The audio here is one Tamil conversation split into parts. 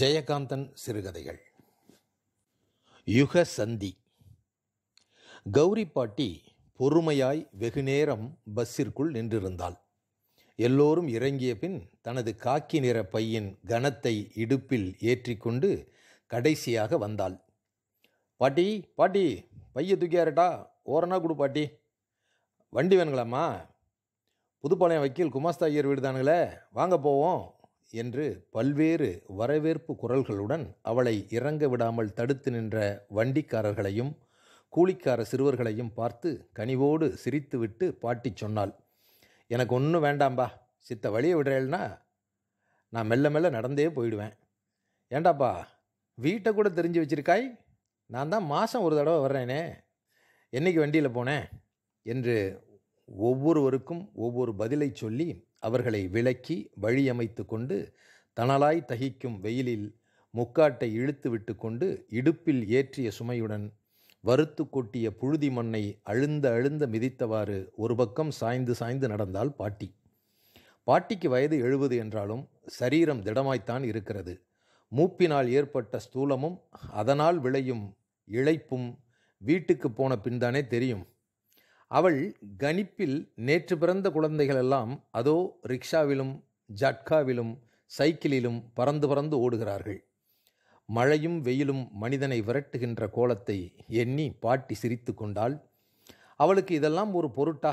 ஜெயகாந்தன் சிறுகதைகள் யுக சந்தி கௌரி பாட்டி பொறுமையாய் வெகுநேரம் பஸ்ஸிற்குள் நின்றிருந்தாள் எல்லோரும் இறங்கிய பின் தனது காக்கி நிற பையின் கனத்தை இடுப்பில் ஏற்றிக்கொண்டு கடைசியாக வந்தாள் பாட்டி பாட்டி பைய தூக்கியாரட்டா ஓரனா கொடு பாட்டி வண்டி வேணுங்களாம்மா புதுப்பாளையம் வக்கீல் குமாஸ்தா ஐயர் வீடு தானுங்களே வாங்க போவோம் என்று பல்வேறு வரவேற்பு குரல்களுடன் அவளை இறங்க விடாமல் தடுத்து நின்ற வண்டிக்காரர்களையும் கூலிக்கார சிறுவர்களையும் பார்த்து கனிவோடு சிரித்துவிட்டு பாட்டி சொன்னாள் எனக்கு ஒன்றும் வேண்டாம்பா சித்த வழியை விடுறேன்னா நான் மெல்ல மெல்ல நடந்தே போயிடுவேன் ஏண்டாப்பா வீட்டை கூட தெரிஞ்சு வச்சிருக்காய் நான் தான் மாதம் ஒரு தடவை வர்றேனே என்றைக்கு வண்டியில் போனேன் என்று ஒவ்வொருவருக்கும் ஒவ்வொரு பதிலை சொல்லி அவர்களை விளக்கி வழியமைத்து கொண்டு தனலாய் தகிக்கும் வெயிலில் முக்காட்டை இழுத்து விட்டு கொண்டு இடுப்பில் ஏற்றிய சுமையுடன் வறுத்து கொட்டிய புழுதி மண்ணை அழுந்த அழுந்த மிதித்தவாறு ஒரு பக்கம் சாய்ந்து சாய்ந்து நடந்தால் பாட்டி பாட்டிக்கு வயது எழுபது என்றாலும் சரீரம் திடமாய்த்தான் இருக்கிறது மூப்பினால் ஏற்பட்ட ஸ்தூலமும் அதனால் விளையும் இழைப்பும் வீட்டுக்கு போன பின்தானே தெரியும் அவள் கணிப்பில் நேற்று பிறந்த குழந்தைகளெல்லாம் அதோ ரிக்ஷாவிலும் ஜட்காவிலும் சைக்கிளிலும் பறந்து பறந்து ஓடுகிறார்கள் மழையும் வெயிலும் மனிதனை விரட்டுகின்ற கோலத்தை எண்ணி பாட்டி சிரித்து கொண்டாள் அவளுக்கு இதெல்லாம் ஒரு பொருட்டா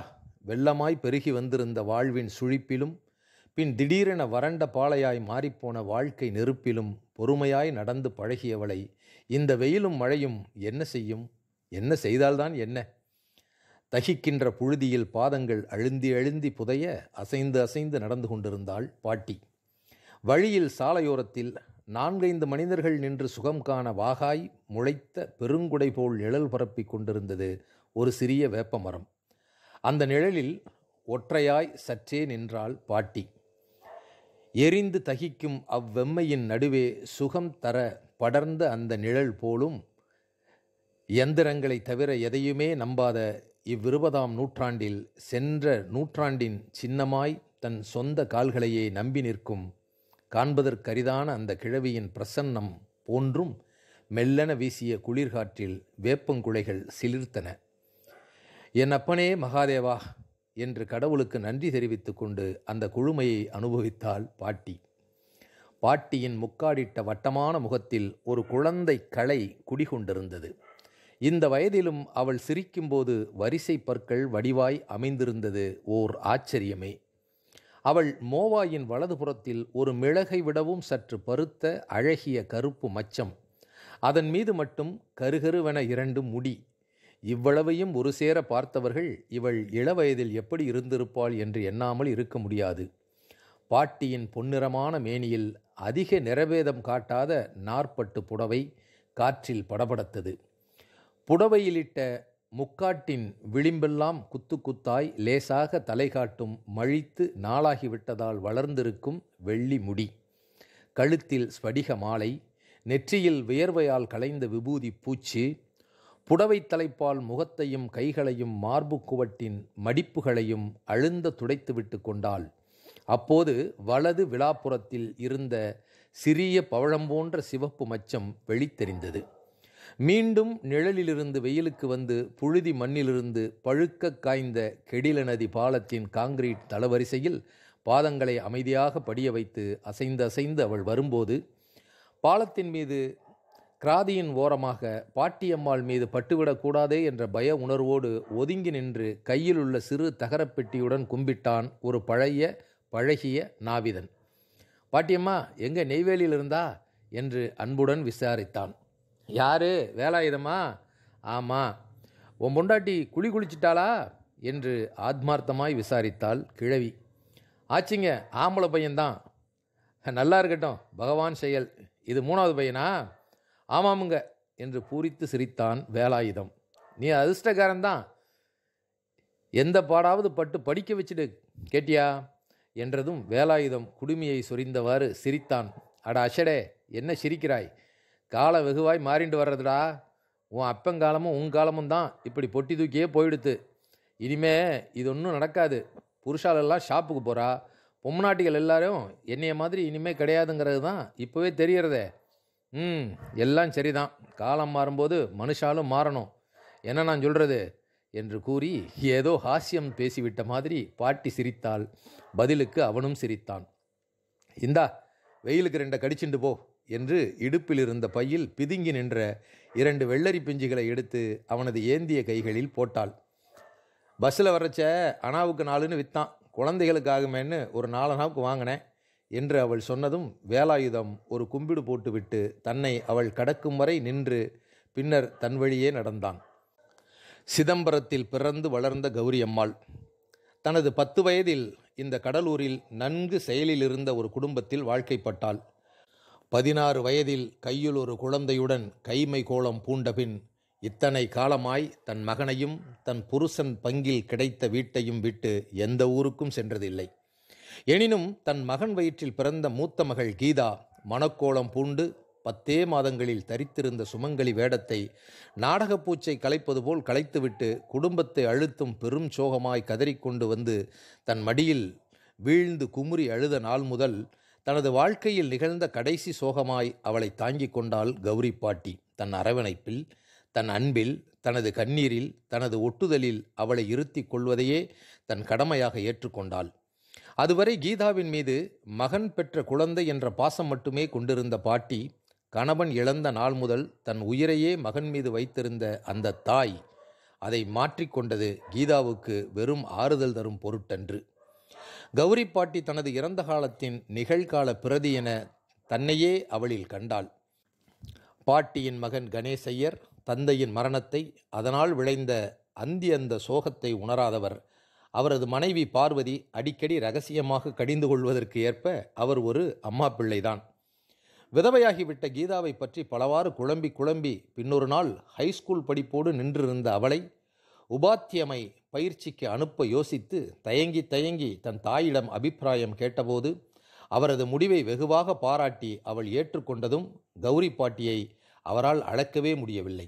வெள்ளமாய் பெருகி வந்திருந்த வாழ்வின் சுழிப்பிலும் பின் திடீரென வறண்ட பாளையாய் மாறிப்போன வாழ்க்கை நெருப்பிலும் பொறுமையாய் நடந்து பழகியவளை இந்த வெயிலும் மழையும் என்ன செய்யும் என்ன செய்தால்தான் என்ன தகிக்கின்ற புழுதியில் பாதங்கள் அழுந்தி அழுந்தி புதைய அசைந்து அசைந்து நடந்து கொண்டிருந்தாள் பாட்டி வழியில் சாலையோரத்தில் நான்கைந்து மனிதர்கள் நின்று சுகம் காண வாகாய் முளைத்த பெருங்குடை போல் நிழல் பரப்பி கொண்டிருந்தது ஒரு சிறிய வேப்ப மரம் அந்த நிழலில் ஒற்றையாய் சற்றே நின்றாள் பாட்டி எரிந்து தகிக்கும் அவ்வெம்மையின் நடுவே சுகம் தர படர்ந்த அந்த நிழல் போலும் எந்திரங்களை தவிர எதையுமே நம்பாத இவ்விருபதாம் நூற்றாண்டில் சென்ற நூற்றாண்டின் சின்னமாய் தன் சொந்த கால்களையே நம்பி நிற்கும் காண்பதற்கரிதான அந்த கிழவியின் பிரசன்னம் போன்றும் மெல்லென வீசிய குளிர்காற்றில் வேப்பங்குலைகள் சிலிர்த்தன என் அப்பனே மகாதேவா என்று கடவுளுக்கு நன்றி தெரிவித்து கொண்டு அந்த குழுமையை அனுபவித்தாள் பாட்டி பாட்டியின் முக்காடிட்ட வட்டமான முகத்தில் ஒரு குழந்தை களை குடிகொண்டிருந்தது இந்த வயதிலும் அவள் சிரிக்கும்போது வரிசை பற்கள் வடிவாய் அமைந்திருந்தது ஓர் ஆச்சரியமே அவள் மோவாயின் வலதுபுறத்தில் ஒரு மிளகை விடவும் சற்று பருத்த அழகிய கருப்பு மச்சம் அதன் மீது மட்டும் கருகருவென இரண்டு முடி இவ்வளவையும் ஒரு சேர பார்த்தவர்கள் இவள் இளவயதில் எப்படி இருந்திருப்பாள் என்று எண்ணாமல் இருக்க முடியாது பாட்டியின் பொன்னிறமான மேனியில் அதிக நிறவேதம் காட்டாத நாற்பட்டு புடவை காற்றில் படபடத்தது புடவையிலிட்ட முக்காட்டின் விளிம்பெல்லாம் குத்து குத்தாய் லேசாக தலை காட்டும் மழித்து நாளாகிவிட்டதால் வளர்ந்திருக்கும் வெள்ளி முடி கழுத்தில் ஸ்படிக மாலை நெற்றியில் வியர்வையால் களைந்த விபூதி பூச்சு புடவை தலைப்பால் முகத்தையும் கைகளையும் மார்பு குவட்டின் மடிப்புகளையும் அழுந்த துடைத்துவிட்டு கொண்டாள் அப்போது வலது விழாப்புறத்தில் இருந்த சிறிய பவழம் போன்ற சிவப்பு மச்சம் வெளித்தெரிந்தது மீண்டும் நிழலிலிருந்து வெயிலுக்கு வந்து புழுதி மண்ணிலிருந்து பழுக்க காய்ந்த கெடில நதி பாலத்தின் காங்கிரீட் தளவரிசையில் பாதங்களை அமைதியாக படிய வைத்து அசைந்து அசைந்து அவள் வரும்போது பாலத்தின் மீது கிராதியின் ஓரமாக பாட்டியம்மாள் மீது பட்டுவிடக்கூடாதே என்ற பய உணர்வோடு ஒதுங்கி நின்று கையில் உள்ள சிறு தகரப்பெட்டியுடன் கும்பிட்டான் ஒரு பழைய பழகிய நாவிதன் பாட்டியம்மா எங்கே நெய்வேலியில் இருந்தா என்று அன்புடன் விசாரித்தான் யாரு வேலாயுதமா ஆமாம் உன் பொண்டாட்டி குழி குளிச்சிட்டாளா என்று ஆத்மார்த்தமாய் விசாரித்தாள் கிழவி ஆச்சிங்க ஆம்பளை பையன்தான் நல்லா இருக்கட்டும் பகவான் செயல் இது மூணாவது பையனா ஆமாமுங்க என்று பூரித்து சிரித்தான் வேலாயுதம் நீ அதிர்ஷ்டக்காரன்தான் எந்த பாடாவது பட்டு படிக்க வச்சுடு கேட்டியா என்றதும் வேலாயுதம் குடுமியை சொரிந்தவாறு சிரித்தான் அட அஷடே என்ன சிரிக்கிறாய் கால வெகுவாய் மாறிண்டு வர்றதுடா உன் அப்பங்காலமும் உன் காலமும் தான் இப்படி பொட்டி தூக்கியே போயிடுத்து இனிமே இது ஒன்றும் நடக்காது புருஷாலெல்லாம் ஷாப்புக்கு போகிறா பொம்நாட்டிகள் எல்லாரும் என்னைய மாதிரி இனிமே கிடையாதுங்கிறது தான் இப்போவே தெரியறதே ம் எல்லாம் சரிதான் காலம் மாறும்போது மனுஷாலும் மாறணும் என்ன நான் சொல்கிறது என்று கூறி ஏதோ ஹாஸ்யம் பேசிவிட்ட மாதிரி பாட்டி சிரித்தாள் பதிலுக்கு அவனும் சிரித்தான் இந்தா வெயிலுக்கு ரெண்டை கடிச்சுண்டு போ என்று இடுப்பில் இருந்த பையில் பிதுங்கி நின்ற இரண்டு வெள்ளரி பிஞ்சுகளை எடுத்து அவனது ஏந்திய கைகளில் போட்டாள் பஸ்ஸில் வரச்ச அனாவுக்கு நாளுன்னு விற்றான் குழந்தைகளுக்காகுமேன்னு ஒரு நாலனாவுக்கு வாங்கினேன் என்று அவள் சொன்னதும் வேலாயுதம் ஒரு கும்பிடு போட்டுவிட்டு தன்னை அவள் கடக்கும் வரை நின்று பின்னர் தன் வழியே நடந்தான் சிதம்பரத்தில் பிறந்து வளர்ந்த கௌரி அம்மாள் தனது பத்து வயதில் இந்த கடலூரில் நன்கு செயலில் இருந்த ஒரு குடும்பத்தில் வாழ்க்கைப்பட்டாள் பதினாறு வயதில் கையில் ஒரு குழந்தையுடன் கைமை கோலம் பூண்டபின் இத்தனை காலமாய் தன் மகனையும் தன் புருஷன் பங்கில் கிடைத்த வீட்டையும் விட்டு எந்த ஊருக்கும் சென்றதில்லை எனினும் தன் மகன் வயிற்றில் பிறந்த மூத்த மகள் கீதா மணக்கோலம் பூண்டு பத்தே மாதங்களில் தரித்திருந்த சுமங்கலி வேடத்தை நாடகப்பூச்சை கலைப்பது போல் கலைத்துவிட்டு குடும்பத்தை அழுத்தும் பெரும் சோகமாய் கதறிக்கொண்டு வந்து தன் மடியில் வீழ்ந்து குமுறி அழுத நாள் முதல் தனது வாழ்க்கையில் நிகழ்ந்த கடைசி சோகமாய் அவளை தாங்கிக் கொண்டாள் கௌரி பாட்டி தன் அரவணைப்பில் தன் அன்பில் தனது கண்ணீரில் தனது ஒட்டுதலில் அவளை இருத்தி கொள்வதையே தன் கடமையாக ஏற்றுக்கொண்டாள் அதுவரை கீதாவின் மீது மகன் பெற்ற குழந்தை என்ற பாசம் மட்டுமே கொண்டிருந்த பாட்டி கணவன் இழந்த நாள் முதல் தன் உயிரையே மகன் மீது வைத்திருந்த அந்த தாய் அதை மாற்றிக்கொண்டது கீதாவுக்கு வெறும் ஆறுதல் தரும் பொருட்டன்று கௌரி பாட்டி தனது இறந்த காலத்தின் நிகழ்கால பிரதி என தன்னையே அவளில் கண்டாள் பாட்டியின் மகன் கணேசையர் தந்தையின் மரணத்தை அதனால் விளைந்த அந்தி அந்த சோகத்தை உணராதவர் அவரது மனைவி பார்வதி அடிக்கடி ரகசியமாக கடிந்து கொள்வதற்கு ஏற்ப அவர் ஒரு அம்மா பிள்ளைதான் விதவையாகிவிட்ட கீதாவை பற்றி பலவாறு குழம்பி குழம்பி பின்னொரு நாள் ஹைஸ்கூல் படிப்போடு நின்றிருந்த அவளை உபாத்தியமை பயிற்சிக்கு அனுப்ப யோசித்து தயங்கி தயங்கி தன் தாயிடம் அபிப்பிராயம் கேட்டபோது அவரது முடிவை வெகுவாக பாராட்டி அவள் ஏற்றுக்கொண்டதும் கௌரி பாட்டியை அவரால் அழைக்கவே முடியவில்லை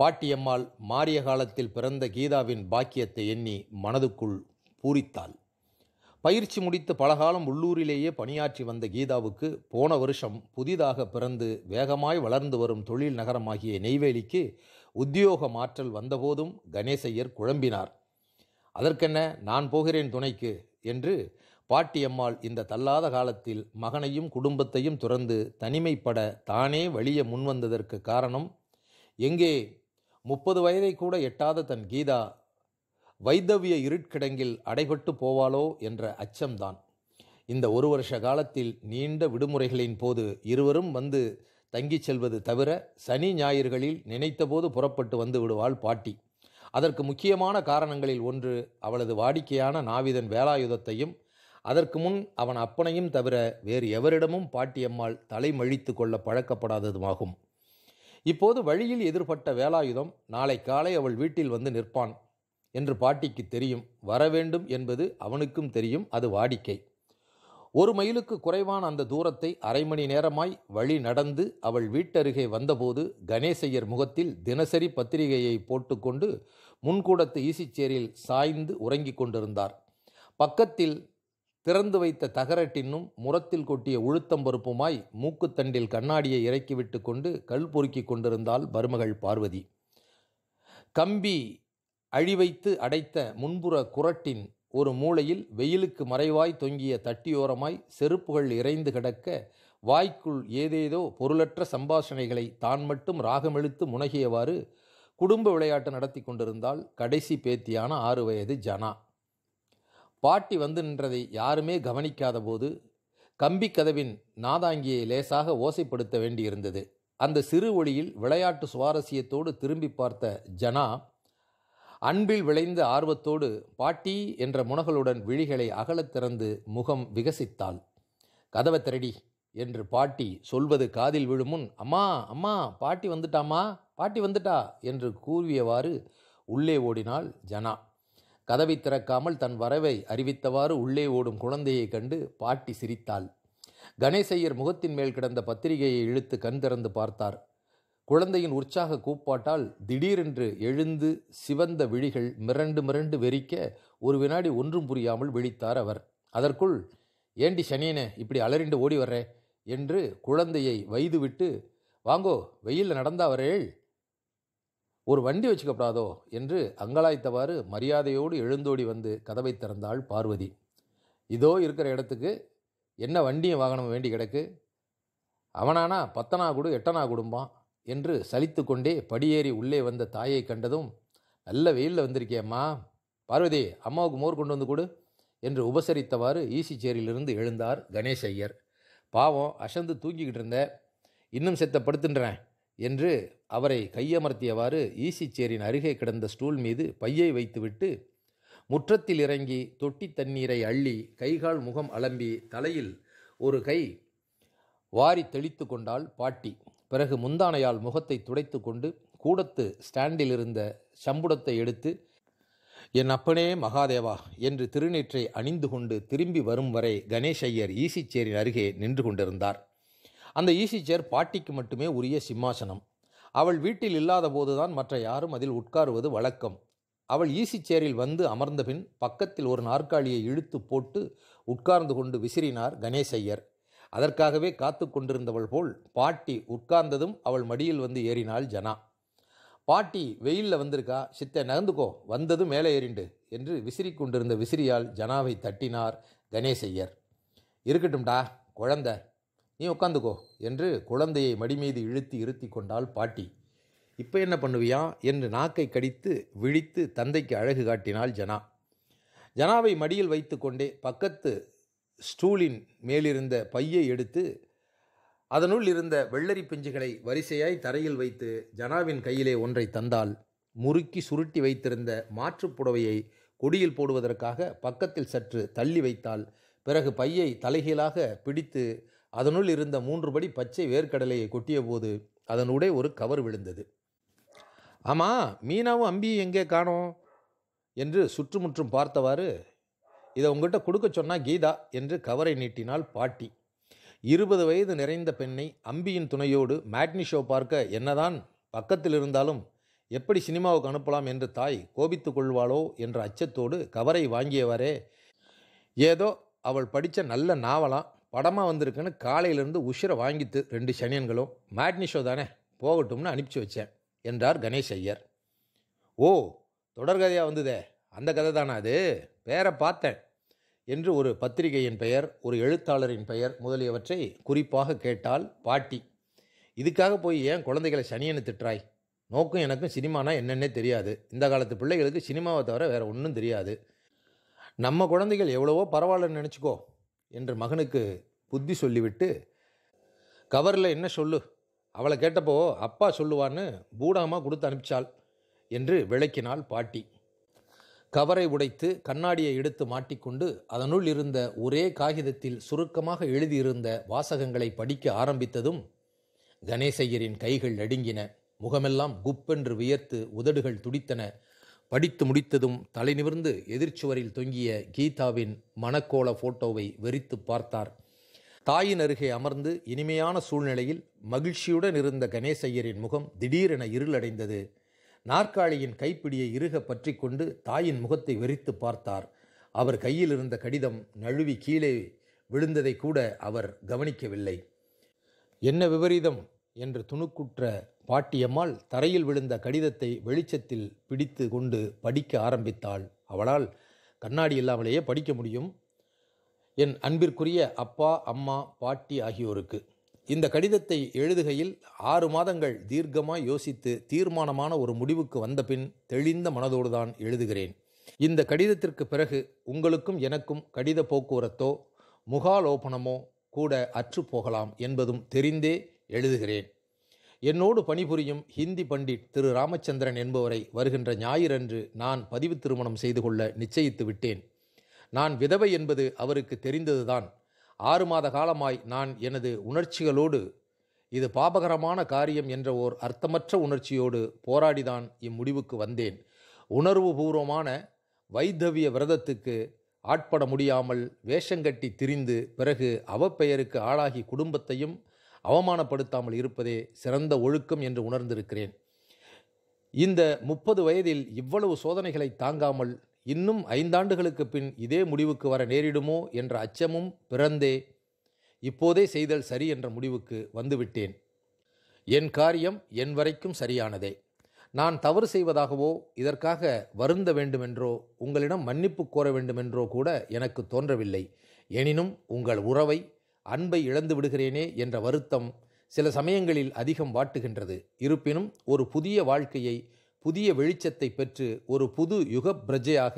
பாட்டியம்மாள் மாரிய காலத்தில் பிறந்த கீதாவின் பாக்கியத்தை எண்ணி மனதுக்குள் பூரித்தாள் பயிற்சி முடித்து பலகாலம் உள்ளூரிலேயே பணியாற்றி வந்த கீதாவுக்கு போன வருஷம் புதிதாக பிறந்து வேகமாய் வளர்ந்து வரும் தொழில் நகரமாகிய நெய்வேலிக்கு உத்தியோக மாற்றல் வந்தபோதும் கணேசையர் குழம்பினார் அதற்கென்ன நான் போகிறேன் துணைக்கு என்று பாட்டியம்மாள் இந்த தள்ளாத காலத்தில் மகனையும் குடும்பத்தையும் துறந்து தனிமைப்பட தானே வழிய முன்வந்ததற்கு காரணம் எங்கே முப்பது வயதை கூட எட்டாத தன் கீதா வைத்தவிய இருட்கிடங்கில் அடைபட்டு போவாளோ என்ற அச்சம்தான் இந்த ஒரு வருஷ காலத்தில் நீண்ட விடுமுறைகளின் போது இருவரும் வந்து தங்கி செல்வது தவிர சனி ஞாயிறுகளில் நினைத்தபோது புறப்பட்டு வந்து விடுவாள் பாட்டி அதற்கு முக்கியமான காரணங்களில் ஒன்று அவளது வாடிக்கையான நாவிதன் வேலாயுதத்தையும் அதற்கு முன் அவன் அப்பனையும் தவிர வேறு எவரிடமும் பாட்டியம்மாள் தலைமழித்து கொள்ள பழக்கப்படாததுமாகும் இப்போது வழியில் எதிர்பட்ட வேலாயுதம் நாளை காலை அவள் வீட்டில் வந்து நிற்பான் என்று பாட்டிக்கு தெரியும் வரவேண்டும் என்பது அவனுக்கும் தெரியும் அது வாடிக்கை ஒரு மைலுக்கு குறைவான அந்த தூரத்தை அரை மணி நேரமாய் வழி நடந்து அவள் வீட்டருகே வந்தபோது கணேசையர் முகத்தில் தினசரி பத்திரிகையை போட்டுக்கொண்டு முன்கூடத்து ஈசிச்சேரில் சாய்ந்து உறங்கிக் கொண்டிருந்தார் பக்கத்தில் திறந்து வைத்த தகரட்டின்னும் முரத்தில் கொட்டிய உழுத்தம் பருப்புமாய் மூக்குத்தண்டில் கண்ணாடியை இறக்கிவிட்டு கொண்டு கல் பொறுக்கி கொண்டிருந்தாள் மருமகள் பார்வதி கம்பி அழிவைத்து அடைத்த முன்புற குரட்டின் ஒரு மூளையில் வெயிலுக்கு மறைவாய் தொங்கிய தட்டியோரமாய் செருப்புகள் இறைந்து கிடக்க வாய்க்குள் ஏதேதோ பொருளற்ற சம்பாஷணைகளை தான் மட்டும் ராகமெழுத்து முனகியவாறு குடும்ப விளையாட்டு நடத்தி கொண்டிருந்தால் கடைசி பேத்தியான ஆறு வயது ஜனா பாட்டி வந்து நின்றதை யாருமே கவனிக்காத போது கம்பி கதவின் நாதாங்கியை லேசாக ஓசைப்படுத்த வேண்டியிருந்தது அந்த சிறு ஒளியில் விளையாட்டு சுவாரஸ்யத்தோடு திரும்பி பார்த்த ஜனா அன்பில் விளைந்த ஆர்வத்தோடு பாட்டி என்ற முனகளுடன் விழிகளை அகலத் திறந்து முகம் விகசித்தாள் கதவை திரடி என்று பாட்டி சொல்வது காதில் விழுமுன் அம்மா அம்மா பாட்டி வந்துட்டாமா பாட்டி வந்துட்டா என்று கூறியவாறு உள்ளே ஓடினாள் ஜனா கதவை திறக்காமல் தன் வரவை அறிவித்தவாறு உள்ளே ஓடும் குழந்தையை கண்டு பாட்டி சிரித்தாள் கணேசையர் முகத்தின் மேல் கிடந்த பத்திரிகையை இழுத்து கண் திறந்து பார்த்தார் குழந்தையின் உற்சாக கூப்பாட்டால் திடீரென்று எழுந்து சிவந்த விழிகள் மிரண்டு மிரண்டு வெறிக்க ஒரு வினாடி ஒன்றும் புரியாமல் விழித்தார் அவர் அதற்குள் ஏண்டி சனியனே இப்படி அலறிண்டு ஓடி வர்றே என்று குழந்தையை வைதுவிட்டு வாங்கோ வெயிலில் நடந்தா வரேள் ஒரு வண்டி வச்சுக்கப்படாதோ என்று அங்கலாய்த்தவாறு மரியாதையோடு எழுந்தோடி வந்து கதவை திறந்தாள் பார்வதி இதோ இருக்கிற இடத்துக்கு என்ன வண்டியும் வாகனம் வேண்டி கிடக்கு அவனானா பத்தனா கொடு எட்டனா குடும்பம் என்று சலித்து கொண்டே படியேறி உள்ளே வந்த தாயை கண்டதும் நல்ல வெயிலில் வந்திருக்கேம்மா பார்வதி அம்மாவுக்கு மோர் கொண்டு வந்து கொடு என்று உபசரித்தவாறு ஈசி சேரியிலிருந்து எழுந்தார் கணேஷ் ஐயர் பாவம் அசந்து தூங்கிக்கிட்டு இருந்த இன்னும் செத்த படுத்துன்றேன் என்று அவரை கையமர்த்தியவாறு ஈசி சேரின் அருகே கிடந்த ஸ்டூல் மீது பையை வைத்துவிட்டு முற்றத்தில் இறங்கி தொட்டி தண்ணீரை அள்ளி கைகால் முகம் அலம்பி தலையில் ஒரு கை வாரி தெளித்து கொண்டாள் பாட்டி பிறகு முந்தானையால் முகத்தை துடைத்து கொண்டு கூடத்து ஸ்டாண்டில் இருந்த சம்புடத்தை எடுத்து என் அப்பனே மகாதேவா என்று திருநீற்றை அணிந்து கொண்டு திரும்பி வரும் வரை கணேஷ் ஐயர் ஈசிச்சேரின் அருகே நின்று கொண்டிருந்தார் அந்த ஈசிச்சேர் பாட்டிக்கு மட்டுமே உரிய சிம்மாசனம் அவள் வீட்டில் இல்லாத போதுதான் மற்ற யாரும் அதில் உட்காருவது வழக்கம் அவள் ஈசிச்சேரில் வந்து அமர்ந்தபின் பக்கத்தில் ஒரு நாற்காலியை இழுத்து போட்டு உட்கார்ந்து கொண்டு விசிறினார் கணேஷ் ஐயர் அதற்காகவே காத்து கொண்டிருந்தவள் போல் பாட்டி உட்கார்ந்ததும் அவள் மடியில் வந்து ஏறினாள் ஜனா பாட்டி வெயிலில் வந்திருக்கா சித்தை நகர்ந்துக்கோ வந்ததும் மேலே ஏறிண்டு என்று விசிறி கொண்டிருந்த விசிறியால் ஜனாவை தட்டினார் கணேசையர் இருக்கட்டும்டா குழந்த நீ உட்காந்துக்கோ என்று குழந்தையை மடிமீது இழுத்து இருத்தி கொண்டாள் பாட்டி இப்போ என்ன பண்ணுவியா என்று நாக்கை கடித்து விழித்து தந்தைக்கு அழகு காட்டினாள் ஜனா ஜனாவை மடியில் வைத்து கொண்டே பக்கத்து ஸ்டூலின் மேலிருந்த பையை எடுத்து அதனுள் இருந்த வெள்ளரி பிஞ்சுகளை வரிசையாய் தரையில் வைத்து ஜனாவின் கையிலே ஒன்றை தந்தால் முறுக்கி சுருட்டி வைத்திருந்த மாற்றுப் புடவையை கொடியில் போடுவதற்காக பக்கத்தில் சற்று தள்ளி வைத்தால் பிறகு பையை தலைகீழாக பிடித்து அதனுள் இருந்த மூன்று படி பச்சை வேர்க்கடலையை கொட்டியபோது அதனுடைய ஒரு கவர் விழுந்தது ஆமாம் மீனாவும் அம்பியும் எங்கே காணோம் என்று சுற்றுமுற்றும் பார்த்தவாறு இதை உங்ககிட்ட கொடுக்க சொன்னால் கீதா என்று கவரை நீட்டினாள் பாட்டி இருபது வயது நிறைந்த பெண்ணை அம்பியின் துணையோடு மேட்னி ஷோ பார்க்க என்னதான் பக்கத்தில் இருந்தாலும் எப்படி சினிமாவுக்கு அனுப்பலாம் என்று தாய் கோபித்து கொள்வாளோ என்ற அச்சத்தோடு கவரை வாங்கியவரே ஏதோ அவள் படித்த நல்ல நாவலாம் படமாக வந்திருக்குன்னு காலையிலேருந்து உஷிரை வாங்கித்து ரெண்டு சனியன்களும் மேட்னி ஷோ தானே போகட்டும்னு அனுப்பிச்சி வச்சேன் என்றார் கணேஷ் ஐயர் ஓ தொடர்கதையாக வந்ததே அந்த கதை தானா அது பேரை பார்த்தேன் என்று ஒரு பத்திரிகையின் பெயர் ஒரு எழுத்தாளரின் பெயர் முதலியவற்றை குறிப்பாக கேட்டால் பாட்டி இதுக்காக போய் ஏன் குழந்தைகளை சனியனு திட்டுறாய் நோக்கும் எனக்கும் சினிமானா என்னென்னே தெரியாது இந்த காலத்து பிள்ளைகளுக்கு சினிமாவை தவிர வேறு ஒன்றும் தெரியாது நம்ம குழந்தைகள் எவ்வளவோ பரவாயில்லன்னு நினச்சிக்கோ என்று மகனுக்கு புத்தி சொல்லிவிட்டு கவரில் என்ன சொல்லு அவளை கேட்டப்போ அப்பா சொல்லுவான்னு பூடாமா கொடுத்து அனுப்பிச்சாள் என்று விளக்கினாள் பாட்டி கவரை உடைத்து கண்ணாடியை எடுத்து மாட்டிக்கொண்டு அதனுள் இருந்த ஒரே காகிதத்தில் சுருக்கமாக எழுதியிருந்த வாசகங்களை படிக்க ஆரம்பித்ததும் கணேசையரின் கைகள் நடுங்கின முகமெல்லாம் குப்பென்று வியர்த்து உதடுகள் துடித்தன படித்து முடித்ததும் தலை நிமிர்ந்து எதிர்ச்சுவரில் தொங்கிய கீதாவின் மனக்கோள போட்டோவை வெறித்து பார்த்தார் தாயின் அருகே அமர்ந்து இனிமையான சூழ்நிலையில் மகிழ்ச்சியுடன் இருந்த கணேசையரின் முகம் திடீரென இருளடைந்தது நாற்காலியின் கைப்பிடியை இறுக பற்றி கொண்டு தாயின் முகத்தை வெறித்து பார்த்தார் அவர் கையில் இருந்த கடிதம் நழுவி கீழே விழுந்ததை கூட அவர் கவனிக்கவில்லை என்ன விபரீதம் என்று துணுக்குற்ற பாட்டியம்மாள் தரையில் விழுந்த கடிதத்தை வெளிச்சத்தில் பிடித்து கொண்டு படிக்க ஆரம்பித்தாள் அவளால் கண்ணாடி இல்லாமலேயே படிக்க முடியும் என் அன்பிற்குரிய அப்பா அம்மா பாட்டி ஆகியோருக்கு இந்த கடிதத்தை எழுதுகையில் ஆறு மாதங்கள் தீர்க்கமாய் யோசித்து தீர்மானமான ஒரு முடிவுக்கு வந்தபின் தெளிந்த மனதோடு தான் எழுதுகிறேன் இந்த கடிதத்திற்கு பிறகு உங்களுக்கும் எனக்கும் கடித போக்குவரத்தோ முகாலோபனமோ கூட அற்று போகலாம் என்பதும் தெரிந்தே எழுதுகிறேன் என்னோடு பணிபுரியும் ஹிந்தி பண்டிட் திரு ராமச்சந்திரன் என்பவரை வருகின்ற ஞாயிறன்று நான் பதிவு திருமணம் செய்து கொள்ள நிச்சயித்து விட்டேன் நான் விதவை என்பது அவருக்கு தெரிந்ததுதான் ஆறு மாத காலமாய் நான் எனது உணர்ச்சிகளோடு இது பாபகரமான காரியம் என்ற ஓர் அர்த்தமற்ற உணர்ச்சியோடு போராடிதான் இம்முடிவுக்கு வந்தேன் உணர்வு பூர்வமான வைத்தவிய விரதத்துக்கு ஆட்பட முடியாமல் வேஷங்கட்டி திரிந்து பிறகு அவப்பெயருக்கு ஆளாகி குடும்பத்தையும் அவமானப்படுத்தாமல் இருப்பதே சிறந்த ஒழுக்கம் என்று உணர்ந்திருக்கிறேன் இந்த முப்பது வயதில் இவ்வளவு சோதனைகளை தாங்காமல் இன்னும் ஐந்தாண்டுகளுக்கு பின் இதே முடிவுக்கு வர நேரிடுமோ என்ற அச்சமும் பிறந்தே இப்போதே செய்தல் சரி என்ற முடிவுக்கு வந்துவிட்டேன் என் காரியம் என் வரைக்கும் சரியானதே நான் தவறு செய்வதாகவோ இதற்காக வருந்த வேண்டுமென்றோ உங்களிடம் மன்னிப்பு கோர வேண்டுமென்றோ கூட எனக்கு தோன்றவில்லை எனினும் உங்கள் உறவை அன்பை இழந்து விடுகிறேனே என்ற வருத்தம் சில சமயங்களில் அதிகம் வாட்டுகின்றது இருப்பினும் ஒரு புதிய வாழ்க்கையை புதிய வெளிச்சத்தை பெற்று ஒரு புது யுக பிரஜையாக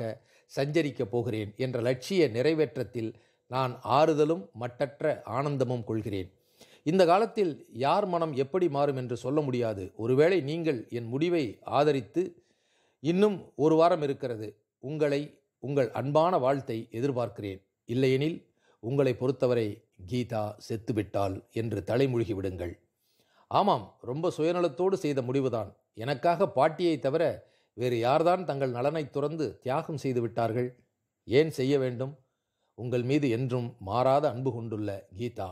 சஞ்சரிக்கப் போகிறேன் என்ற லட்சிய நிறைவேற்றத்தில் நான் ஆறுதலும் மட்டற்ற ஆனந்தமும் கொள்கிறேன் இந்த காலத்தில் யார் மனம் எப்படி மாறும் என்று சொல்ல முடியாது ஒருவேளை நீங்கள் என் முடிவை ஆதரித்து இன்னும் ஒரு வாரம் இருக்கிறது உங்களை உங்கள் அன்பான வாழ்த்தை எதிர்பார்க்கிறேன் இல்லையெனில் உங்களை பொறுத்தவரை கீதா செத்துவிட்டாள் என்று தலைமொழிகி விடுங்கள் ஆமாம் ரொம்ப சுயநலத்தோடு செய்த முடிவுதான் எனக்காக பாட்டியை தவிர வேறு யார்தான் தங்கள் நலனை துறந்து தியாகம் செய்து விட்டார்கள் ஏன் செய்ய வேண்டும் உங்கள் மீது என்றும் மாறாத அன்பு கொண்டுள்ள கீதா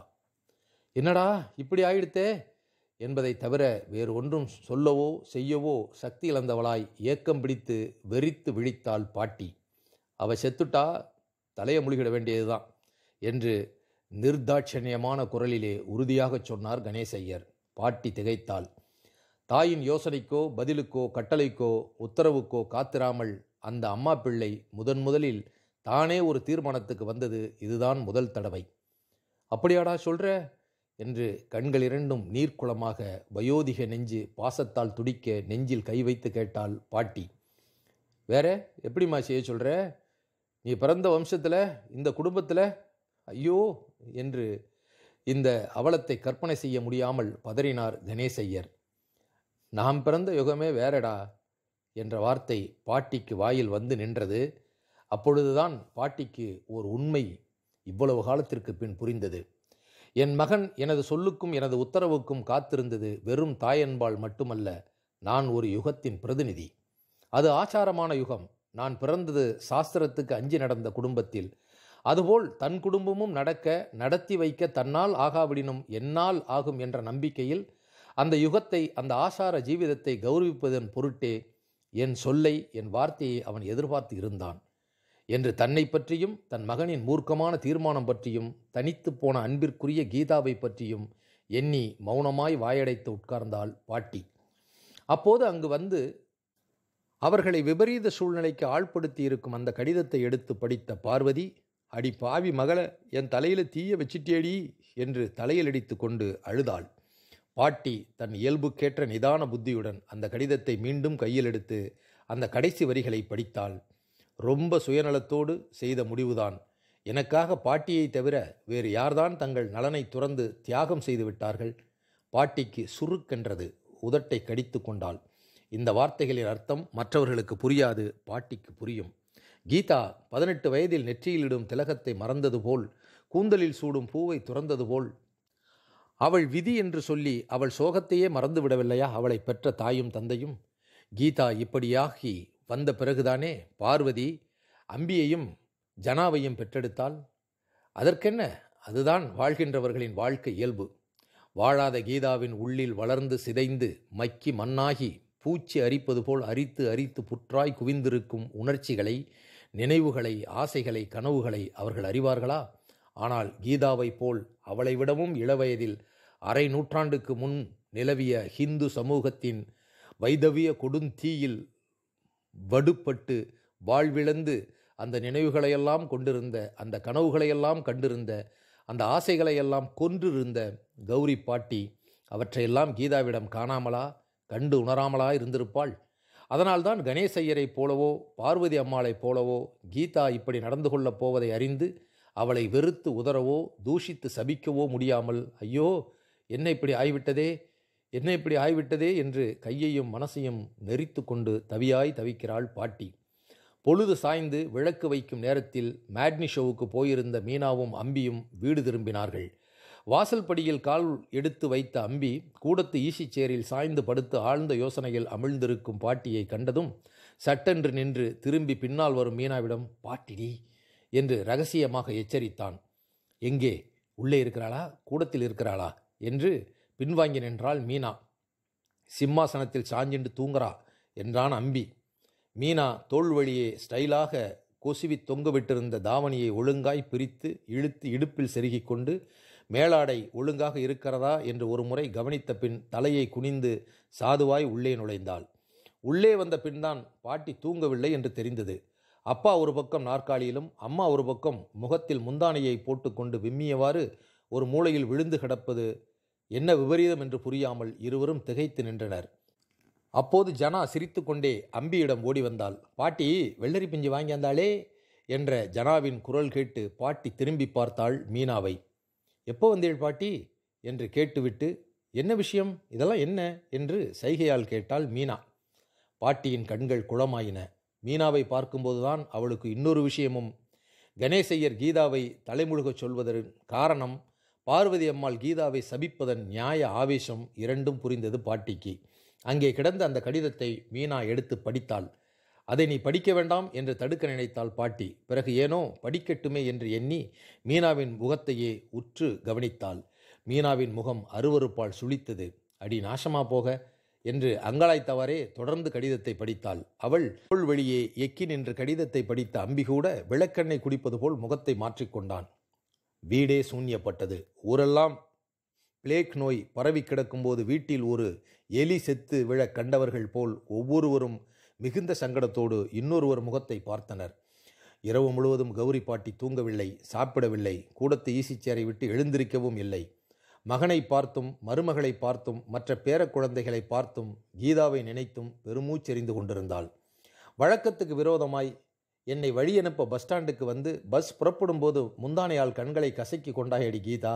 என்னடா இப்படி ஆயிடுத்தே என்பதை தவிர வேறு ஒன்றும் சொல்லவோ செய்யவோ சக்தி இழந்தவளாய் ஏக்கம் பிடித்து வெறித்து விழித்தாள் பாட்டி அவ செத்துட்டா தலையை முழுகிட வேண்டியதுதான் என்று நிர்தாட்சண்யமான குரலிலே உறுதியாகச் சொன்னார் கணேசையர் பாட்டி திகைத்தாள் தாயின் யோசனைக்கோ பதிலுக்கோ கட்டளைக்கோ உத்தரவுக்கோ காத்திராமல் அந்த அம்மா பிள்ளை முதன் முதலில் தானே ஒரு தீர்மானத்துக்கு வந்தது இதுதான் முதல் தடவை அப்படியாடா சொல்கிற என்று கண்கள் இரண்டும் நீர்க்குளமாக வயோதிக நெஞ்சு பாசத்தால் துடிக்க நெஞ்சில் கை வைத்து கேட்டாள் பாட்டி வேற எப்படிம்மா செய்ய சொல்கிற நீ பிறந்த வம்சத்தில் இந்த குடும்பத்தில் ஐயோ என்று இந்த அவலத்தை கற்பனை செய்ய முடியாமல் பதறினார் கணேசையர் நாம் பிறந்த யுகமே வேறடா என்ற வார்த்தை பாட்டிக்கு வாயில் வந்து நின்றது அப்பொழுதுதான் பாட்டிக்கு ஒரு உண்மை இவ்வளவு காலத்திற்கு பின் புரிந்தது என் மகன் எனது சொல்லுக்கும் எனது உத்தரவுக்கும் காத்திருந்தது வெறும் தாயன்பால் மட்டுமல்ல நான் ஒரு யுகத்தின் பிரதிநிதி அது ஆச்சாரமான யுகம் நான் பிறந்தது சாஸ்திரத்துக்கு அஞ்சி நடந்த குடும்பத்தில் அதுபோல் தன் குடும்பமும் நடக்க நடத்தி வைக்க தன்னால் ஆகாவிடினும் என்னால் ஆகும் என்ற நம்பிக்கையில் அந்த யுகத்தை அந்த ஆசார ஜீவிதத்தை கௌரவிப்பதன் பொருட்டே என் சொல்லை என் வார்த்தையை அவன் எதிர்பார்த்து இருந்தான் என்று தன்னை பற்றியும் தன் மகனின் மூர்க்கமான தீர்மானம் பற்றியும் தனித்து போன அன்பிற்குரிய கீதாவை பற்றியும் எண்ணி மௌனமாய் வாயடைத்து உட்கார்ந்தாள் பாட்டி அப்போது அங்கு வந்து அவர்களை விபரீத சூழ்நிலைக்கு ஆள்படுத்தி இருக்கும் அந்த கடிதத்தை எடுத்து படித்த பார்வதி அடி பாவி மகள என் தலையில் தீய வச்சிட்டேடி என்று தலையில் அடித்து கொண்டு அழுதாள் பாட்டி தன் இயல்புக்கேற்ற நிதான புத்தியுடன் அந்த கடிதத்தை மீண்டும் கையில் எடுத்து அந்த கடைசி வரிகளை படித்தாள் ரொம்ப சுயநலத்தோடு செய்த முடிவுதான் எனக்காக பாட்டியை தவிர வேறு யார்தான் தங்கள் நலனை துறந்து தியாகம் செய்து விட்டார்கள் பாட்டிக்கு சுருக்கென்றது உதட்டை கடித்து கொண்டாள் இந்த வார்த்தைகளின் அர்த்தம் மற்றவர்களுக்கு புரியாது பாட்டிக்கு புரியும் கீதா பதினெட்டு வயதில் நெற்றியிலிடும் திலகத்தை மறந்தது போல் கூந்தலில் சூடும் பூவை துறந்தது போல் அவள் விதி என்று சொல்லி அவள் சோகத்தையே மறந்து விடவில்லையா அவளை பெற்ற தாயும் தந்தையும் கீதா இப்படியாகி வந்த பிறகுதானே பார்வதி அம்பியையும் ஜனாவையும் பெற்றெடுத்தாள் அதற்கென்ன அதுதான் வாழ்கின்றவர்களின் வாழ்க்கை இயல்பு வாழாத கீதாவின் உள்ளில் வளர்ந்து சிதைந்து மக்கி மண்ணாகி பூச்சி அரிப்பது போல் அரித்து அரித்து புற்றாய் குவிந்திருக்கும் உணர்ச்சிகளை நினைவுகளை ஆசைகளை கனவுகளை அவர்கள் அறிவார்களா ஆனால் கீதாவை போல் அவளை விடவும் இளவயதில் அரை நூற்றாண்டுக்கு முன் நிலவிய ஹிந்து சமூகத்தின் வைதவிய கொடுந்தீயில் வடுப்பட்டு வாழ்விழந்து அந்த நினைவுகளையெல்லாம் கொண்டிருந்த அந்த கனவுகளையெல்லாம் கண்டிருந்த அந்த ஆசைகளையெல்லாம் கொன்றிருந்த கௌரி பாட்டி அவற்றையெல்லாம் கீதாவிடம் காணாமலா கண்டு உணராமலா இருந்திருப்பாள் அதனால்தான் கணேசையரைப் போலவோ பார்வதி அம்மாளைப் போலவோ கீதா இப்படி நடந்து கொள்ளப் போவதை அறிந்து அவளை வெறுத்து உதறவோ தூஷித்து சபிக்கவோ முடியாமல் ஐயோ என்ன இப்படி ஆய்விட்டதே என்ன இப்படி ஆய்விட்டதே என்று கையையும் மனசையும் நெறித்து கொண்டு தவியாய் தவிக்கிறாள் பாட்டி பொழுது சாய்ந்து விளக்கு வைக்கும் நேரத்தில் மேட்னி ஷோவுக்கு போயிருந்த மீனாவும் அம்பியும் வீடு திரும்பினார்கள் வாசல் படியில் கால் எடுத்து வைத்த அம்பி கூடத்து ஈசிச்சேரில் சாய்ந்து படுத்து ஆழ்ந்த யோசனையில் அமிழ்ந்திருக்கும் பாட்டியை கண்டதும் சட்டென்று நின்று திரும்பி பின்னால் வரும் மீனாவிடம் பாட்டிடி என்று ரகசியமாக எச்சரித்தான் எங்கே உள்ளே இருக்கிறாளா கூடத்தில் இருக்கிறாளா என்று பின்வாங்கி நின்றாள் மீனா சிம்மாசனத்தில் சாஞ்சிண்டு தூங்குறா என்றான் அம்பி மீனா தோல் வழியே ஸ்டைலாக கொசுவி தொங்கவிட்டிருந்த தாவணியை ஒழுங்காய் பிரித்து இழுத்து இடுப்பில் செருகிக் கொண்டு மேலாடை ஒழுங்காக இருக்கிறதா என்று ஒரு முறை கவனித்த பின் தலையை குனிந்து சாதுவாய் உள்ளே நுழைந்தாள் உள்ளே வந்த பின்தான் பாட்டி தூங்கவில்லை என்று தெரிந்தது அப்பா ஒரு பக்கம் நாற்காலியிலும் அம்மா ஒரு பக்கம் முகத்தில் முந்தானையை போட்டுக்கொண்டு விம்மியவாறு ஒரு மூளையில் விழுந்து கிடப்பது என்ன விபரீதம் என்று புரியாமல் இருவரும் திகைத்து நின்றனர் அப்போது ஜனா சிரித்துக்கொண்டே அம்பியிடம் ஓடி வந்தாள் பாட்டி வெள்ளரி பிஞ்சு வந்தாளே என்ற ஜனாவின் குரல் கேட்டு பாட்டி திரும்பி பார்த்தாள் மீனாவை எப்போ வந்தீள் பாட்டி என்று கேட்டுவிட்டு என்ன விஷயம் இதெல்லாம் என்ன என்று சைகையால் கேட்டாள் மீனா பாட்டியின் கண்கள் குளமாயின மீனாவை பார்க்கும்போதுதான் அவளுக்கு இன்னொரு விஷயமும் கணேசையர் கீதாவை தலைமுழுகச் சொல்வதற்கு காரணம் பார்வதி அம்மாள் கீதாவை சபிப்பதன் நியாய ஆவேசம் இரண்டும் புரிந்தது பாட்டிக்கு அங்கே கிடந்த அந்த கடிதத்தை மீனா எடுத்து படித்தாள் அதை நீ படிக்க வேண்டாம் என்று தடுக்க நினைத்தாள் பாட்டி பிறகு ஏனோ படிக்கட்டுமே என்று எண்ணி மீனாவின் முகத்தையே உற்று கவனித்தாள் மீனாவின் முகம் அருவறுப்பால் சுழித்தது அடி நாசமா போக என்று அங்கலாய்த்தவாறே தொடர்ந்து கடிதத்தை படித்தாள் அவள் பொருள் வழியே எக்கி நின்று கடிதத்தை படித்த அம்பி கூட விளக்கெண்ணை குடிப்பது போல் முகத்தை மாற்றிக்கொண்டான் வீடே சூன்யப்பட்டது ஊரெல்லாம் பிளேக் நோய் பரவி கிடக்கும்போது வீட்டில் ஒரு எலி செத்து விழ கண்டவர்கள் போல் ஒவ்வொருவரும் மிகுந்த சங்கடத்தோடு இன்னொருவர் முகத்தை பார்த்தனர் இரவு முழுவதும் கௌரி பாட்டி தூங்கவில்லை சாப்பிடவில்லை கூடத்து ஈசிச்சேரை விட்டு எழுந்திருக்கவும் இல்லை மகனை பார்த்தும் மருமகளை பார்த்தும் மற்ற பேர குழந்தைகளை பார்த்தும் கீதாவை நினைத்தும் பெருமூச்செறிந்து கொண்டிருந்தாள் வழக்கத்துக்கு விரோதமாய் என்னை வழி அனுப்ப பஸ் ஸ்டாண்டுக்கு வந்து பஸ் புறப்படும்போது முந்தானையால் கண்களை கசக்கி கொண்டாயடி கீதா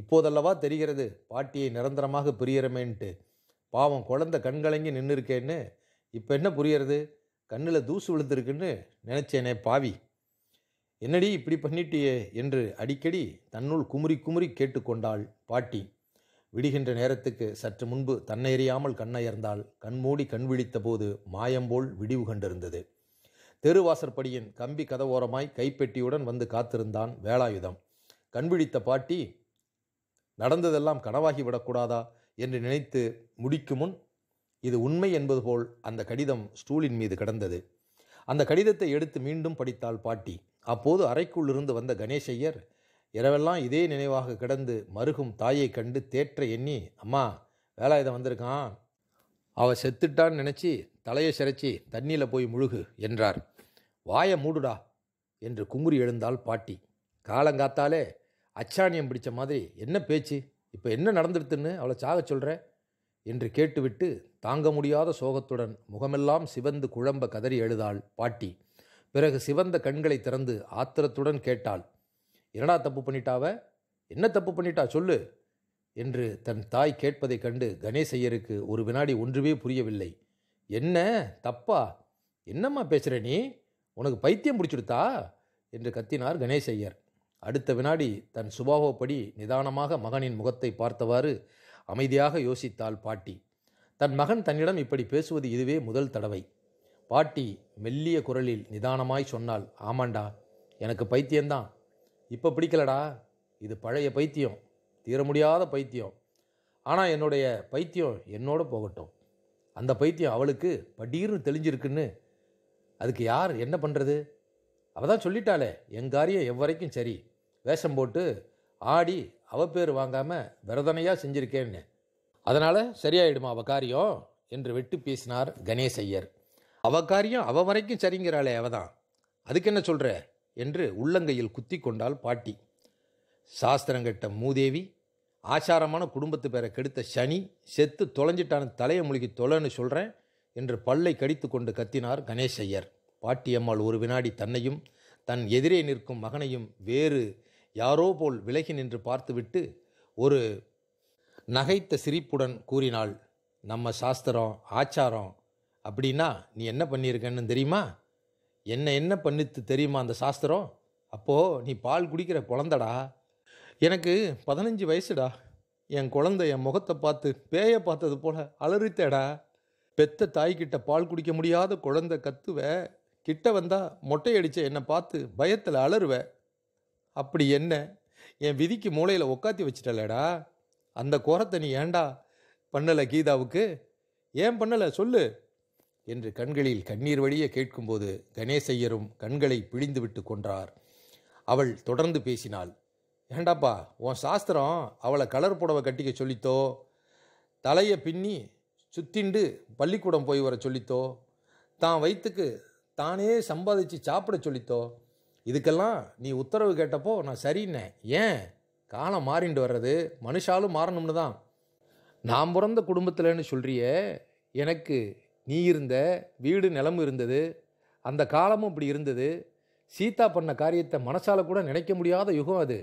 இப்போதல்லவா தெரிகிறது பாட்டியை நிரந்தரமாக புரியறமேன்ட்டு பாவம் குழந்த கண்கலங்கி நின்று இருக்கேன்னு இப்போ என்ன புரியறது கண்ணில் தூசு விழுந்திருக்குன்னு நினச்சேனே பாவி என்னடி இப்படி பண்ணிட்டியே என்று அடிக்கடி தன்னுள் குமுறி குமுறி கேட்டுக்கொண்டாள் பாட்டி விடுகின்ற நேரத்துக்கு சற்று முன்பு தன்னை எறியாமல் கண்ணயர்ந்தால் கண்மூடி கண் விழித்தபோது மாயம்போல் விடிவு கண்டிருந்தது தெருவாசற்படியின் கம்பி கதவோரமாய் கைப்பெட்டியுடன் வந்து காத்திருந்தான் வேலாயுதம் விழித்த பாட்டி நடந்ததெல்லாம் கனவாகி விடக்கூடாதா என்று நினைத்து முடிக்கும் முன் இது உண்மை என்பது போல் அந்த கடிதம் ஸ்டூலின் மீது கிடந்தது அந்த கடிதத்தை எடுத்து மீண்டும் படித்தாள் பாட்டி அப்போது அறைக்குள்ளிருந்து வந்த கணேசையர் இரவெல்லாம் இதே நினைவாக கிடந்து மருகும் தாயை கண்டு தேற்ற எண்ணி அம்மா வேலாயுதம் வந்திருக்கான் அவள் செத்துட்டான்னு நினச்சி தலையை சிரைச்சி தண்ணியில் போய் முழுகு என்றார் வாயை மூடுடா என்று குமுறி எழுந்தாள் பாட்டி காலங்காத்தாலே அச்சாணியம் பிடிச்ச மாதிரி என்ன பேச்சு இப்போ என்ன நடந்துடுத்துன்னு அவளை சாக சொல்கிற என்று கேட்டுவிட்டு தாங்க முடியாத சோகத்துடன் முகமெல்லாம் சிவந்து குழம்ப கதறி எழுதாள் பாட்டி பிறகு சிவந்த கண்களை திறந்து ஆத்திரத்துடன் கேட்டாள் என்னடா தப்பு பண்ணிட்டாவ என்ன தப்பு பண்ணிட்டா சொல்லு என்று தன் தாய் கேட்பதைக் கண்டு கணேசையருக்கு ஒரு வினாடி ஒன்றுமே புரியவில்லை என்ன தப்பா என்னம்மா பேசுகிற நீ உனக்கு பைத்தியம் பிடிச்சிடுத்தா என்று கத்தினார் கணேசையர் அடுத்த வினாடி தன் சுபாவப்படி நிதானமாக மகனின் முகத்தை பார்த்தவாறு அமைதியாக யோசித்தாள் பாட்டி தன் மகன் தன்னிடம் இப்படி பேசுவது இதுவே முதல் தடவை பாட்டி மெல்லிய குரலில் நிதானமாய் சொன்னாள் ஆமாண்டா எனக்கு பைத்தியம்தான் இப்போ பிடிக்கலடா இது பழைய பைத்தியம் தீர முடியாத பைத்தியம் ஆனால் என்னுடைய பைத்தியம் என்னோட போகட்டும் அந்த பைத்தியம் அவளுக்கு படீர்னு தெளிஞ்சிருக்குன்னு அதுக்கு யார் என்ன பண்ணுறது அவள் தான் சொல்லிட்டாளே என் காரியம் எவ்வரைக்கும் சரி வேஷம் போட்டு ஆடி அவ பேர் வாங்காமல் விரதனையாக செஞ்சுருக்கேன்னு அதனால் சரியாயிடுமா அவள் காரியம் என்று வெட்டு பேசினார் கணேசையர் அவ காரியம் அவ வரைக்கும் சரிங்கிறாளே அவ தான் அதுக்கு என்ன சொல்கிற என்று உள்ளங்கையில் குத்தி கொண்டாள் பாட்டி சாஸ்திரங்கட்ட மூதேவி ஆச்சாரமான குடும்பத்து பேரை கெடுத்த சனி செத்து தொலைஞ்சிட்டான தலையை முழுகி தொலைன்னு சொல்கிறேன் என்று பல்லை கடித்து கொண்டு கத்தினார் கணேசையர் பாட்டியம்மாள் ஒரு வினாடி தன்னையும் தன் எதிரே நிற்கும் மகனையும் வேறு யாரோ போல் விலகி நின்று பார்த்துவிட்டு ஒரு நகைத்த சிரிப்புடன் கூறினாள் நம்ம சாஸ்திரம் ஆச்சாரம் அப்படின்னா நீ என்ன பண்ணியிருக்கன்னு தெரியுமா என்ன என்ன பண்ணித்து தெரியுமா அந்த சாஸ்திரம் அப்போது நீ பால் குடிக்கிற குழந்தடா எனக்கு பதினஞ்சு வயசுடா என் குழந்த என் முகத்தை பார்த்து பேயை பார்த்தது போல் அலறித்தேடா பெத்த தாய்கிட்ட பால் குடிக்க முடியாத குழந்த கத்துவ கிட்ட வந்தால் மொட்டையடிச்ச என்னை பார்த்து பயத்தில் அலறுவ அப்படி என்ன என் விதிக்கு மூளையில் உக்காத்தி வச்சிட்டலடா அந்த கோரத்தை நீ ஏண்டா பண்ணலை கீதாவுக்கு ஏன் பண்ணலை சொல்லு என்று கண்களில் கண்ணீர் வழிய கேட்கும்போது கணேசையரும் கண்களை பிழிந்துவிட்டு கொன்றார் அவள் தொடர்ந்து பேசினாள் ஏண்டாப்பா உன் சாஸ்திரம் அவளை கலர் புடவை கட்டிக்க சொல்லித்தோ தலையை பின்னி சுத்திண்டு பள்ளிக்கூடம் போய் வர சொல்லித்தோ தான் வயிற்றுக்கு தானே சம்பாதிச்சு சாப்பிட சொல்லித்தோ இதுக்கெல்லாம் நீ உத்தரவு கேட்டப்போ நான் சரின்னேன் ஏன் காலம் மாறிண்டு வர்றது மனுஷாலும் மாறணும்னு தான் நான் பிறந்த குடும்பத்தில்னு சொல்கிறிய எனக்கு நீ இருந்த வீடு நிலம் இருந்தது அந்த காலமும் இப்படி இருந்தது சீதா பண்ண காரியத்தை மனசால் கூட நினைக்க முடியாத யுகம் அது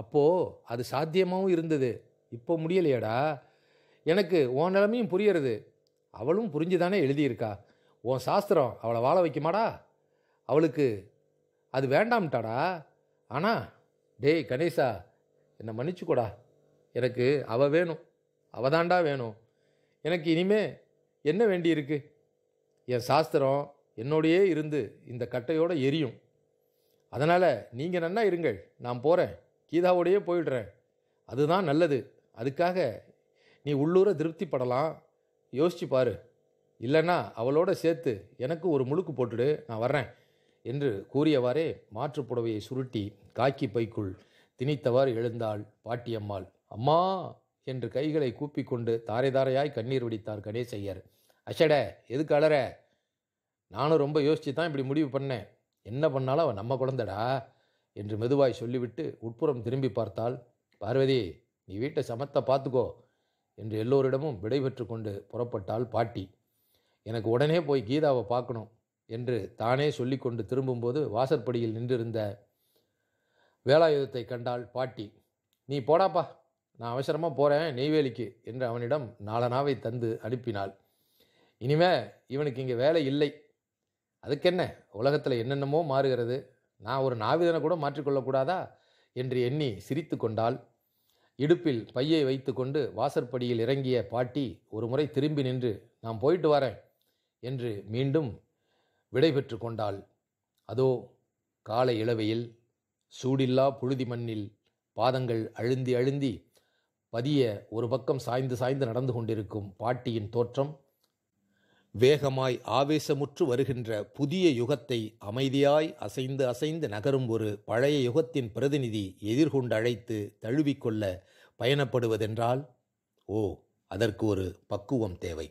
அப்போது அது சாத்தியமாகவும் இருந்தது இப்போ முடியலையடா எனக்கு உன் நிலமையும் புரியறது அவளும் புரிஞ்சுதானே எழுதியிருக்கா உன் சாஸ்திரம் அவளை வாழ வைக்குமாடா அவளுக்கு அது வேண்டாம்ட்டாடா ஆனால் டேய் கணேசா என்னை மன்னிச்சுக்கோடா எனக்கு அவள் வேணும் அவதாண்டா வேணும் எனக்கு இனிமே என்ன வேண்டியிருக்கு என் சாஸ்திரம் என்னோடையே இருந்து இந்த கட்டையோடு எரியும் அதனால் நீங்கள் நன்னா இருங்கள் நான் போகிறேன் கீதாவோடையே போயிடுறேன் அதுதான் நல்லது அதுக்காக நீ உள்ளூர திருப்திப்படலாம் யோசிச்சு பாரு இல்லைன்னா அவளோட சேர்த்து எனக்கு ஒரு முழுக்கு போட்டுடு நான் வர்றேன் என்று கூறியவாறே மாற்றுப் புடவையை சுருட்டி காக்கி பைக்குள் திணித்தவாறு எழுந்தாள் பாட்டியம்மாள் அம்மா என்று கைகளை கூப்பிக்கொண்டு தாரை தாரையாய் கண்ணீர் வடித்தார் கணேசையர் அஷட எதுக்கு அலற நானும் ரொம்ப யோசித்து தான் இப்படி முடிவு பண்ணேன் என்ன பண்ணாலும் அவன் நம்ம குழந்தடா என்று மெதுவாய் சொல்லிவிட்டு உட்புறம் திரும்பி பார்த்தால் பார்வதி நீ வீட்டை சமத்த பார்த்துக்கோ என்று எல்லோரிடமும் விடைபெற்று கொண்டு புறப்பட்டாள் பாட்டி எனக்கு உடனே போய் கீதாவை பார்க்கணும் என்று தானே சொல்லிக்கொண்டு திரும்பும்போது வாசற்படியில் நின்றிருந்த வேலாயுதத்தை கண்டாள் பாட்டி நீ போடாப்பா நான் அவசரமாக போகிறேன் நெய்வேலிக்கு என்று அவனிடம் நாளனாவை தந்து அனுப்பினாள் இனிமே இவனுக்கு இங்கே வேலை இல்லை அதுக்கென்ன உலகத்தில் என்னென்னமோ மாறுகிறது நான் ஒரு நாவிதனை கூட மாற்றிக்கொள்ளக்கூடாதா என்று எண்ணி சிரித்து கொண்டாள் இடுப்பில் பையை வைத்துக்கொண்டு வாசற்படியில் இறங்கிய பாட்டி ஒரு முறை திரும்பி நின்று நான் போயிட்டு வரேன் என்று மீண்டும் விடைபெற்று கொண்டாள் அதோ காலை இளவையில் சூடில்லா புழுதி மண்ணில் பாதங்கள் அழுந்தி அழுந்தி பதிய ஒரு பக்கம் சாய்ந்து சாய்ந்து நடந்து கொண்டிருக்கும் பாட்டியின் தோற்றம் வேகமாய் ஆவேசமுற்று வருகின்ற புதிய யுகத்தை அமைதியாய் அசைந்து அசைந்து நகரும் ஒரு பழைய யுகத்தின் பிரதிநிதி எதிர்கொண்டு அழைத்து தழுவிக்கொள்ள பயணப்படுவதென்றால் ஓ அதற்கு ஒரு பக்குவம் தேவை